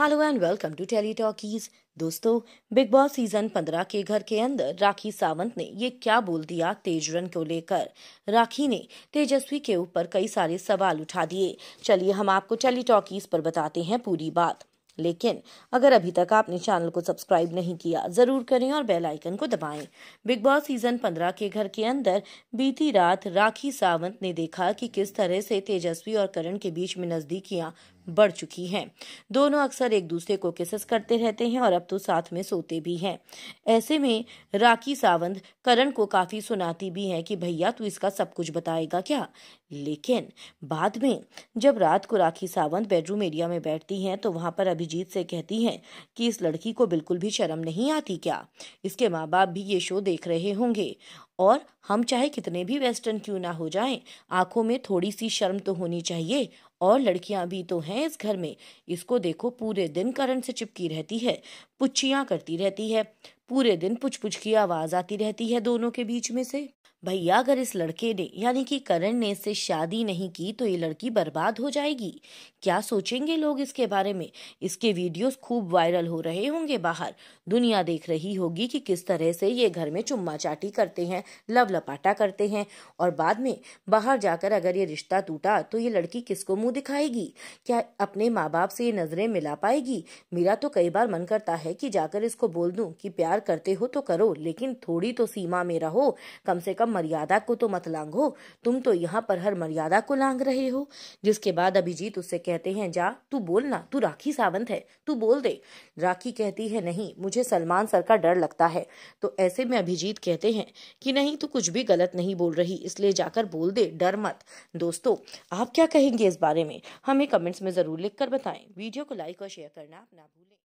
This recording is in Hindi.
Hello and welcome to Tele Talkies दोस्तों बिग बॉस सीजन 15 के घर के अंदर राखी सावंत ने ये क्या बोल दिया तेजरन को लेकर राखी ने तेजस्वी के ऊपर कई सारे सवाल उठा दिए चलिए हम आपको टेली टॉकीज पर बताते हैं पूरी बात लेकिन अगर अभी तक आपने चैनल को सब्सक्राइब नहीं किया जरूर करें और बेल आइकन को दबाएं। बिग बॉस सीजन 15 के घर के अंदर बीती रात राखी सावंत ने देखा कि किस तरह से तेजस्वी और करण के बीच में नजदीकियां बढ़ चुकी है दोनों अक्सर एक दूसरे को किसस करते रहते हैं और अब तो साथ में सोते भी हैं ऐसे में राखी सावंत करण को काफी सुनाती भी है कि भैया तू इसका सब कुछ बताएगा क्या लेकिन बाद में जब रात को राखी सावंत बेडरूम एरिया में बैठती हैं तो वहां पर अभिजीत से कहती हैं कि इस लड़की को बिल्कुल भी शर्म नहीं आती क्या इसके माँ बाप भी ये शो देख रहे होंगे और हम चाहे कितने भी वेस्टर्न क्यों ना हो जाएं आंखों में थोड़ी सी शर्म तो होनी चाहिए और लड़कियां भी तो हैं इस घर में इसको देखो पूरे दिन करंट से चिपकी रहती है पुच्छियाँ करती रहती है पूरे दिन पुछ पुछ की आवाज़ आती रहती है दोनों के बीच में से भैया अगर इस लड़के ने यानी कि करण ने इससे शादी नहीं की तो ये लड़की बर्बाद हो जाएगी क्या सोचेंगे लोग इसके बारे में इसके वीडियोस खूब वायरल हो रहे होंगे बाहर दुनिया देख रही होगी कि किस तरह से ये घर में चुम्मा चाटी करते हैं लव लपाटा करते हैं और बाद में बाहर जाकर अगर ये रिश्ता टूटा तो ये लड़की किसको मुंह दिखाएगी क्या अपने माँ बाप से ये नजरें मिला पाएगी मेरा तो कई बार मन करता है कि जाकर इसको बोल दूं कि प्यार करते हो तो करो लेकिन थोड़ी तो सीमा में रहो कम से कम मर्यादा को तो मत लांघो तुम तो यहाँ पर हर मर्यादा को लांग रहे हो जिसके बाद अभिजीत उससे कहते हैं जा तू बोल ना तू राखी सावंत है तू बोल दे राखी कहती है नहीं मुझे सलमान सर का डर लगता है तो ऐसे में अभिजीत कहते हैं कि नहीं तू कुछ भी गलत नहीं बोल रही इसलिए जाकर बोल दे डर मत दोस्तों आप क्या कहेंगे इस बारे में हमें कमेंट्स में ज़रूर कर बताएं वीडियो को लाइक और शेयर करना ना भूलें